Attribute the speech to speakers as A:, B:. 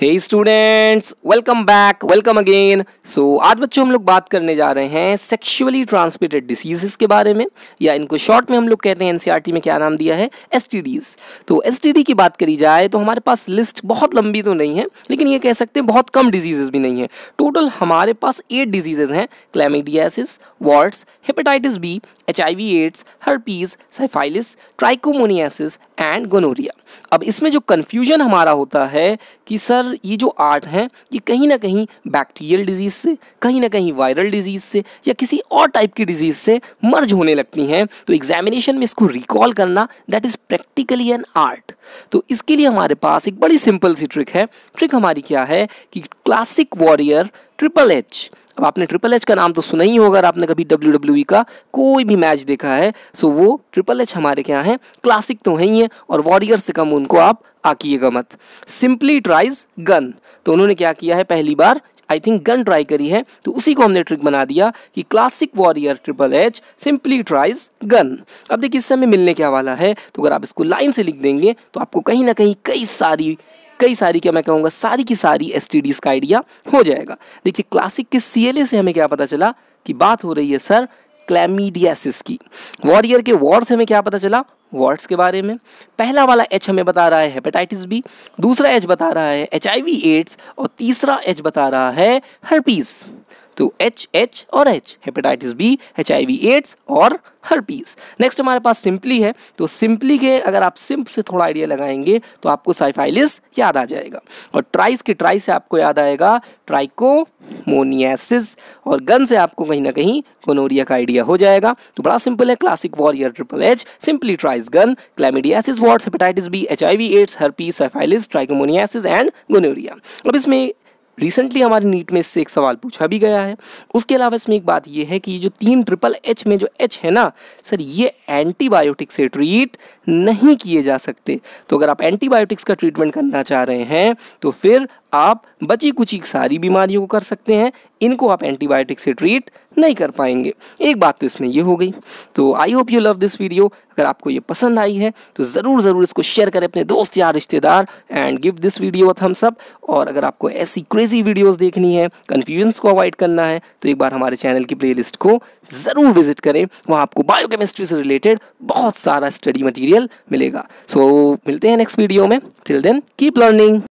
A: हे students welcome back welcome again so आज बच्चों हम लोग बात करने जा रहे हैं सेक्सुअली ट्रांसमिटेड डिसीजेस के बारे में या इनको शॉर्ट में हम लोग कहते हैं एनसीईआरटी e में क्या नाम दिया है एसटीडीज तो एसटीडी की बात करी जाए तो हमारे पास लिस्ट बहुत लंबी तो नहीं है लेकिन ये कह सकते हैं बहुत कम डिजीजेज भी नहीं है टोटल हमारे पास एट डिजीजेज हैं chlamydiasis warts hepatitis B H AIDS herpes syphilis trichomoniasis and gonorrhoea अब इसमें जो कन्फ्यूजन हमारा होता है कि सर पर ये जो आर्ट है ये कहीं ना कहीं बैक्टीरियल डिजीज़ से कहीं ना कहीं वायरल डिजीज़ से या किसी और टाइप की डिजीज़ से मर्ज होने लगती हैं तो एग्जामिनेशन में इसको रिकॉल करना that is practically an art तो इसके लिए हमारे पास एक बड़ी सिंपल सी ट्रिक है ट्रिक हमारी क्या है कि क्लासिक वॉरियर ट्रिपल एच अब आपने ट्रिपल एच का नाम तो सुना ही होगा अगर आपने कभी डब्ल्यू डब्ल्यू e का कोई भी मैच देखा है सो वो ट्रिपल एच हमारे के यहाँ है क्लासिक तो है ही है और वॉरियर से कम उनको आप आकीयेगा मत सिंपली ट्राइज गन तो उन्होंने क्या किया है पहली बार आई थिंक गन ट्राई करी है तो उसी को हमने ट्रिक बना दिया कि classic warrior triple H simply tries gun अब देखिए इससे हमें मिलने क्या वाला है तो अगर आप इसको लाइन से लिख देंगे तो आपको कहीं ना कहीं कई सारी कई सारी क्या मैं कहूँगा सारी की सारी एस का आइडिया हो जाएगा देखिए क्लासिक के सी से हमें क्या पता चला कि बात हो रही है सर क्लैमीडियासिस की वॉरियर के वॉर से हमें क्या पता चला वार्ड्स के बारे में पहला वाला एच हमें बता रहा है हेपेटाइटिस बी दूसरा एच बता रहा है एच आई वी एड्स और तीसरा एच बता रहा है हर्पीज़ तो एच एच और H hepatitis B H I V AIDS और हर्पीस नेक्स्ट हमारे पास सिंपली है तो सिंपली के अगर आप सिंप से थोड़ा आइडिया लगाएंगे तो आपको साइफाइलिस याद आ जाएगा और ट्राइस के ट्राई से आपको याद आएगा ट्राइकोमोनियासिस और गन से आपको कहीं ना कहीं कोनोरिया का आइडिया हो जाएगा तो बड़ा सिंपल है classic warrior triple H simply tries gun chlamydiasis warts hepatitis B H I V AIDS herpes syphilis trichomoniasis and gonorrhoea अब इसमें रिसेंटली हमारे नीट में इससे एक सवाल पूछा भी गया है उसके अलावा इसमें एक बात यह है कि ये जो तीन ट्रिपल एच में जो एच है ना सर ये एंटीबायोटिक से ट्रीट नहीं किए जा सकते तो अगर आप एंटीबायोटिक्स का ट्रीटमेंट करना चाह रहे हैं तो फिर आप बची कुची सारी बीमारियों को कर सकते हैं इनको आप एंटीबायोटिक से ट्रीट नहीं कर पाएंगे एक बात तो इसमें ये हो गई तो I hope you love this video अगर आपको ये पसंद आई है तो ज़रूर ज़रूर इसको शेयर करें अपने दोस्त यार रिश्तेदार and give this video a thumbs up और अगर आपको ऐसी क्रेजी वीडियोस देखनी है कन्फ्यूजन्स को अवॉइड करना है तो एक बार हमारे चैनल की प्ले को ज़रूर विजिट करें वहाँ आपको बायोकेमिस्ट्री से रिलेटेड बहुत सारा स्टडी मटीरियल मिलेगा सो so, मिलते हैं नेक्स्ट वीडियो में टिल देन कीप लर्निंग